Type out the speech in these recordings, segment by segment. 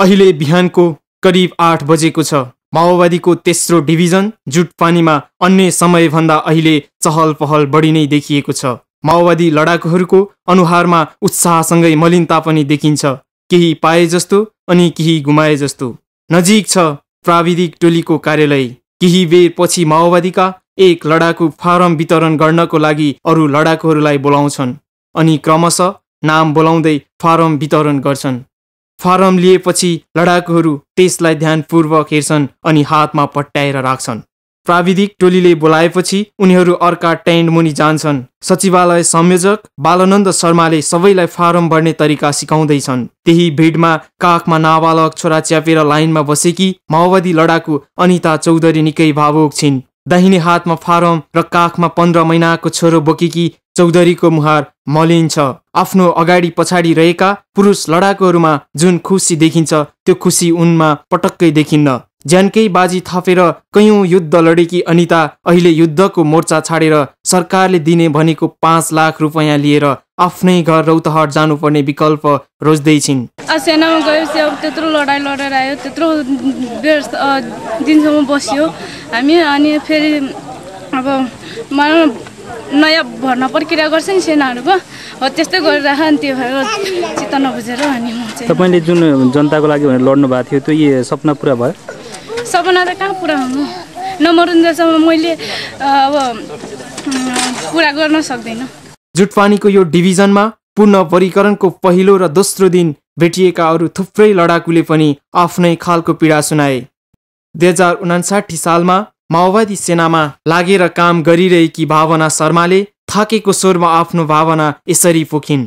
अहिले बिहानको करिब आठ बजेको छ माओवादीको तेस्रो डिभिजन जुटपानीमा अन्य समयभन्दा अहिले चहल पहल बढी नै देखिएको छ माओवादी लडाकुहरूको अनुहारमा उत्साहसँगै मलिनता पनि देखिन्छ केही पाए जस्तो अनि केही गुमाए जस्तो नजिक छ प्राविधिक टोलीको कार्यालय केही बेर पछि माओवादीका एक लडाकु फारम वितरण गर्नको लागि अरू लडाकुहरूलाई बोलाउँछन् अनि क्रमशः नाम बोलाउँदै फारम वितरण गर्छन् फारम लिएपछि लडाकुहरू त्यसलाई ध्यानपूर्वक हेर्छन् अनि हातमा पट्याएर राख्छन् प्राविधिक टोलीले बोलाएपछि उनीहरू अर्का ट्यान्ड मुनि जान्छन् सचिवालय संयोजक बालानन्द शर्माले सबैलाई फारम भर्ने तरिका सिकाउँदैछन् त्यही भिडमा काखमा नाबालक छोरा च्यापेर लाइनमा बसेकी माओवादी लडाकु अनिता चौधरी निकै भावुक छिन् दाहिने हातमा फारम र काखमा पन्ध्र महिनाको छोरो बोकेकी चौधरीको मुहार मलिन्छ आफ्नो अगाडि पछाडि रहेका पुरुष लडाकुहरूमा जुन खुसी देखिन्छ त्यो खुसी उनमा पटक्कै देखिन्न ज्यानकै बाजी थपेर कैयौँ युद्ध लडेकी अनिता अहिले युद्धको मोर्चा छाडेर सरकारले दिने भनेको पाँच लाख रुपियाँ लिएर आफ्नै घर रौतहट जानुपर्ने विकल्प रोज्दैछिन् सेनामा गएपछि अब त्यत्रो लडाइँ लडेर आयो त्यत्रो दिनसम्म बस्यो हामी अनि फेरि अब नयाँ भर्ना प्रक्रिया गर्छ नि सेनाहरूको हो त्यस्तै गरिराख अनि त्यो भएर चित्त नबुझेर अनि म चाहिँ तपाईँले जुन जनताको लागि भनेर लड्नु भएको थियो त्यो सपना पुरा भयो सपना त कहाँ पुरा हुनु नमरुन्जेलसम्म मैले अब पुरा गर्न सक्दिनँ जुटपानीको यो डिभिजनमा पुनपरिकरणको पहिलो र दोस्रो दिन भेटिएका अरू थुप्रै लडाकुले पनि आफ्नै खालको पीडा सुनाए दुई हजार उनासाठी सालमा माओवादी सेनामा लागेर काम गरिरहेकी भावना शर्माले थाकेको स्वरमा आफ्नो भावना यसरी पोखिन्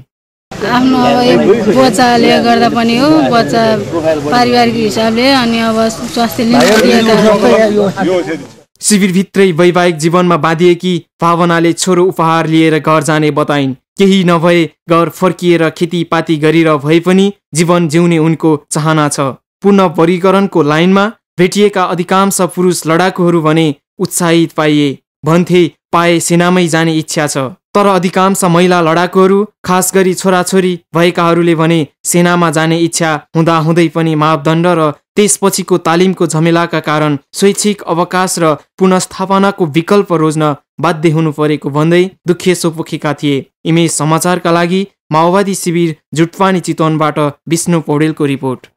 आफ्नो अब बच्चाले गर्दा पनि हो बच्चा पारिवारिक हिसाबले अनि अब स्वास्थ्य शिविरभित्रै वैवाहिक जीवनमा बाँधिएकी भावनाले छोरो उपहार लिएर घर जाने बताइन् केही नभए घर फर्किएर खेतीपाती गरेर भए पनि जीवन जिउने उनको चाहना छ पुनः वर्गीकरणको लाइनमा भेटिएका अधिकांश पुरुष लडाकुहरू भने उत्साहित पाइए भन्थे पाए सेनामै जाने इच्छा छ तर अधिकांश महिला लडाकुहरू खास गरी छोराछोरी भएकाहरूले भने सेनामा जाने इच्छा हुँदाहुँदै पनि मापदण्ड र त्यसपछिको तालिमको झमेलाका कारण स्वैच्छिक अवकाश र पुनस्थापनाको विकल्प रोज्न बाध्य हुनु परेको भन्दै दुखेसो पोखेका थिए इमेज समाचारका लागि माओवादी शिविर जुटवानी चितवनबाट विष्णु पौडेलको रिपोर्ट